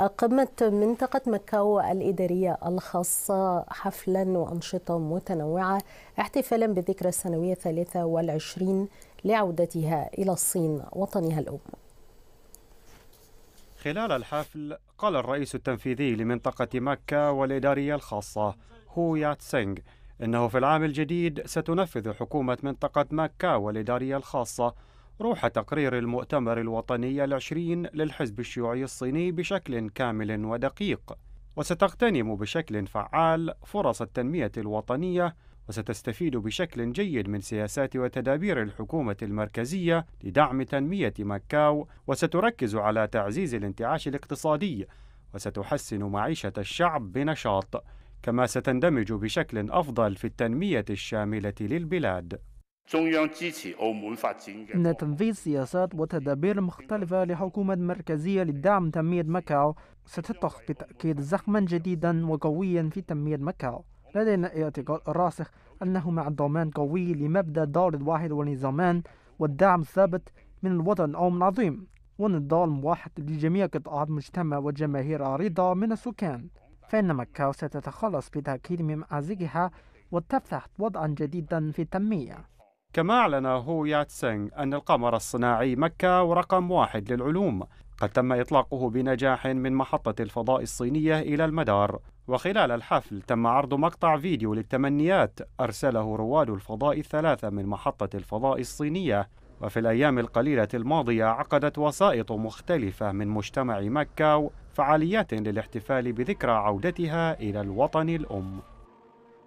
أقامت منطقة مكاو الإدارية الخاصة حفلا وأنشطة متنوعة احتفالا بالذكرى السنوية 23 لعودتها إلى الصين وطنها الأم خلال الحفل قال الرئيس التنفيذي لمنطقة مكة والإدارية الخاصة هو يات سينغ إنه في العام الجديد ستنفذ حكومة منطقة مكة والإدارية الخاصة روح تقرير المؤتمر الوطني العشرين للحزب الشيوعي الصيني بشكل كامل ودقيق وستغتنم بشكل فعال فرص التنمية الوطنية وستستفيد بشكل جيد من سياسات وتدابير الحكومة المركزية لدعم تنمية مكاو وستركز على تعزيز الانتعاش الاقتصادي وستحسن معيشة الشعب بنشاط كما ستندمج بشكل أفضل في التنمية الشاملة للبلاد إن تنفيذ سياسات وتدابير مختلفة لحكومة مركزية لدعم تنمية ماكاو ستطرح بالتأكيد زخما جديدا وقويا في تنمية ماكاو لدينا اعتقاد راسخ أنه مع ضمان قوي لمبدأ دار الواحد ونظامان والدعم الثابت من الوطن أو من عظيم ونضال واحد لجميع قطاعات المجتمع وجماهير عريضة من السكان فإن مكاو ستتخلص بالتأكيد من مأزقها وتفتح وضعا جديدا في التنمية كما أعلن هو ياتسينغ أن القمر الصناعي مكة ورقم واحد للعلوم قد تم إطلاقه بنجاح من محطة الفضاء الصينية إلى المدار وخلال الحفل تم عرض مقطع فيديو للتمنيات أرسله رواد الفضاء الثلاثة من محطة الفضاء الصينية وفي الأيام القليلة الماضية عقدت وسائط مختلفة من مجتمع مكة فعاليات للاحتفال بذكرى عودتها إلى الوطن الأم